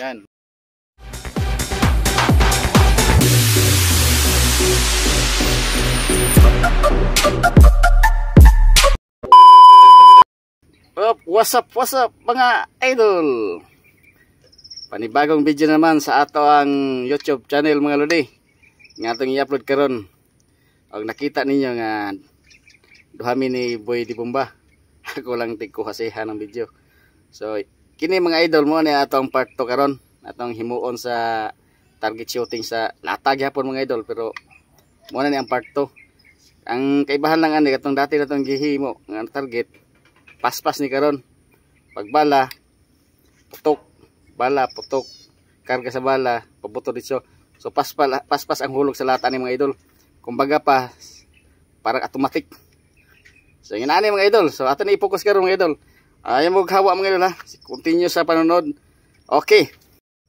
Yan. Up, what's up, what's up mga idol? Panibagong video naman sa ato ang YouTube channel mga lodi. Nga itong i-upload karon. Og nakita ninyo nga duhami ni Boy Di Bomba. Ako lang tigkuhasihan ng video. So, Kini mga idol mo ni atong part 2 karon, atong himuon sa target shooting sa latag hapon mga idol pero mo na ni ang part 2. Ang kaibahan lang ani katong dati natong gihimo nga target paspas ni karon. Pagbala putok, bala putok, karga sa bala, pabuto dito. So paspas paspas ang hulog sa lata ni mga idol. Kumbaga pa parang automatic. So yun ni mga idol. So ato na i-focus karon mga idol. Ayan ah, mo hawa mga idol ha. Continue sa panonood. Okay.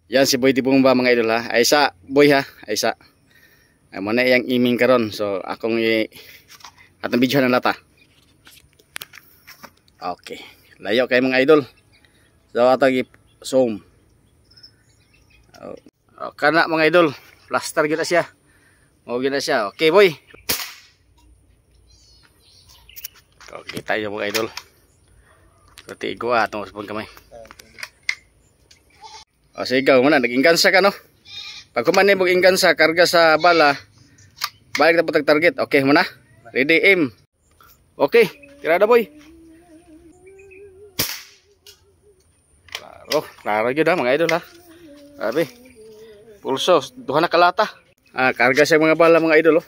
Yan si Boy Tibumba mga idol ha. Ay sa Boy ha. Ay sa. Ay mo na iyang iming karon. So akong i at video ng lata. Okay. Layo kay mga idol. So ato gi zoom. Oh. oh kana mga idol. Plaster gid siya. Mo oh, gid siya. Okay boy. Okay tayo mga idol. Berarti gua atau sepun kamay. O oh, sa ikaw muna, nag-ingansa ka no? Oh? Pag kumanin mo ingansa, karga sa bala, balik na po target. Okay muna. Ready, aim. Okay, tirada boy. Laro, laro yun ha mga idol ha. Sabi, pulso, duha na kalata. Ah, karga saya mga bala mga idol oh.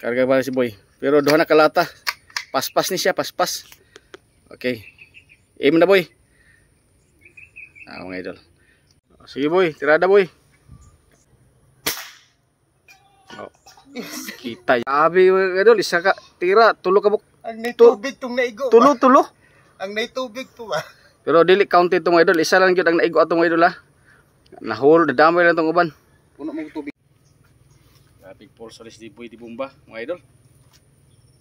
Karga bala si boy. Pero duha na kalata. Paspas -pas ni siya, paspas. -pas. Okay. Aim na boy. Ah, mga idol. Sige boy, tirada boy. Oh. Kita. Abi mga idol, isa ka tira, tulo ka buk. Ang naitubig tong naigo. Tulo, tulo. Ang naitubig to ba. Ah. Pero dili counted to mga idol, isa lang gyud ang naigo atong mga idol ha. Ah. Nahol, dadamay lang tong uban. Puno mo tubig. Grabe, Paul Solis di boy di bomba, mga idol.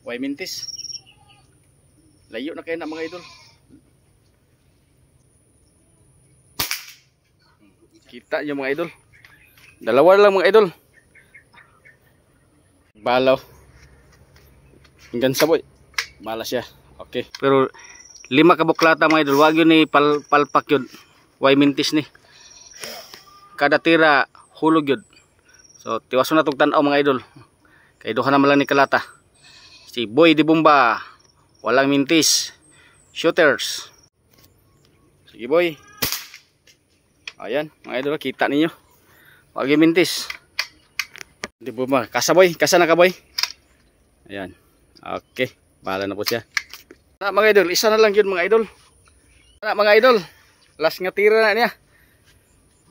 Why mintis? Layo na kayo na mga idol. Kita nyo mga idol. Dalawa lang mga idol. Balaw. Hanggang sa boy. Bala siya. Okay. Pero lima kabuklata mga idol. Wag yun ni pal palpak yun. Why mintis ni. Kada tira hulog yun. So tiwaso na itong tanaw mga idol. Kay doha naman lang ni kalata. Si Boy di Bomba walang mintis shooters sige boy ayan mga idol kita ninyo wag yung mintis hindi ba kasa boy kasa na ka boy ayan okay bahala na po siya na, ah, mga idol isa na lang yun mga idol na, ah, mga idol last nga tira na niya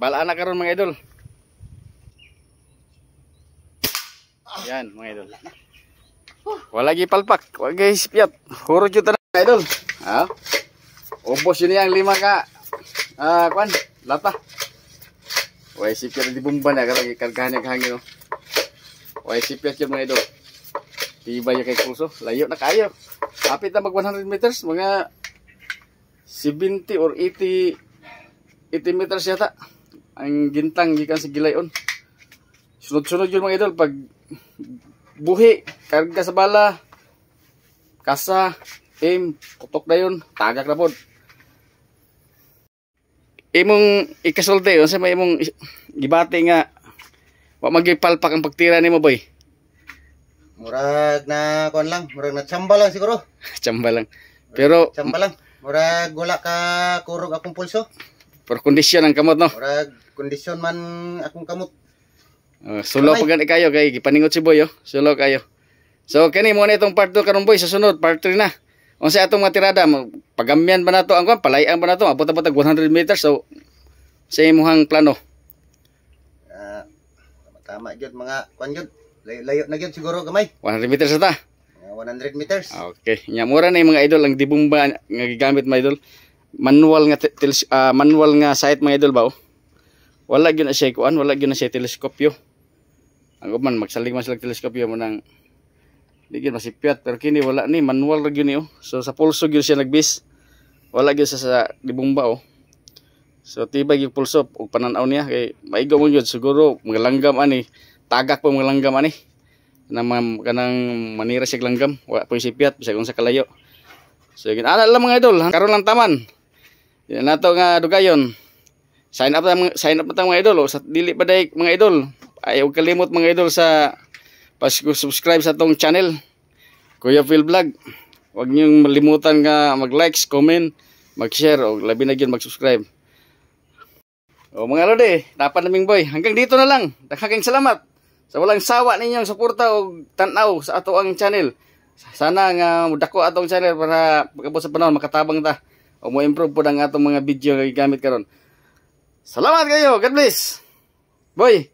balaan na karon mga idol ayan mga idol wala lagi palpak, wala guys piat Huro jud na idol. Ha? Ubos yun yang lima ka. Ah, uh, kwan, lata. Wala sipiat di bumba na kalagi kargahan yung hangin. Oh. Wala sipiat yun mga idol. Tiba yung kay Kuso, layo na kayo. Kapit na mag 100 meters, mga 70 or 80 80 meters yata. Ang gintang gikan sa Gilayon. Sunod-sunod yun mga idol pag buhi, karga sa bala, kasa, im, kutok na yun, tagak na po. Imong ikasulti, unsa may imong gibati nga wa magipalpak ang pagtira ni mo boy. Murag na kon lang, murag na tsamba lang siguro. tsamba lang. Pero tsamba lang. Murag gula ka kurog akong pulso. Pero kondisyon ang kamot no. Murag kondisyon man akong kamot. Uh, oh, sulo pa gani kayo kay gipaningot si Boy oh. Sulo kayo. So kini mo na itong part 2 karon Boy sa sunod part 3 na. Unsa atong mga tirada pagamyan ba nato ang kwan palayan ba nato abot abot 100 meters so sa imong plano. Uh, tama gyud mga kwan gyud. Layo, layo na gyud siguro gamay. 100 meters ata. 100 ah, meters. Ah, okay. Nya mura na yung mga idol ang dibumba nga gigamit mga idol. Manual nga uh, manual nga sight mga idol ba oh. Wala gyud na siya kuan, wala gyud na siya teleskopyo ang uban magsalig man sila teleskopyo mo nang digin masipyat pero kini wala ni manual ra gyud ni oh. so sa pulso gyud siya nagbis wala gyud sa sa dibumba oh so tibay gyud pulso og panan-aw niya kay maigo mo gyud siguro mga ani tagak pa mga ani na mam kanang manira siya langgam wala po sipyat bisag unsa kalayo so gyud ana lang mga idol karon lang taman yan nato nga dugayon sign up sign up ta mga idol o oh. sa dili pa day mga idol ay huwag kalimot mga idol sa Pasko subscribe sa tong channel Kuya Phil Vlog huwag niyong malimutan nga mag likes, comment, mag share o labi na yun mag subscribe o mga lode dapat naming boy hanggang dito na lang dakaking salamat sa walang sawa ninyong suporta o tanaw sa ato ang channel sana nga dako atong channel para pagkabot sa panahon makatabang ta o mo improve po ng atong mga video gamit karon. Salamat kayo. God bless. Boy,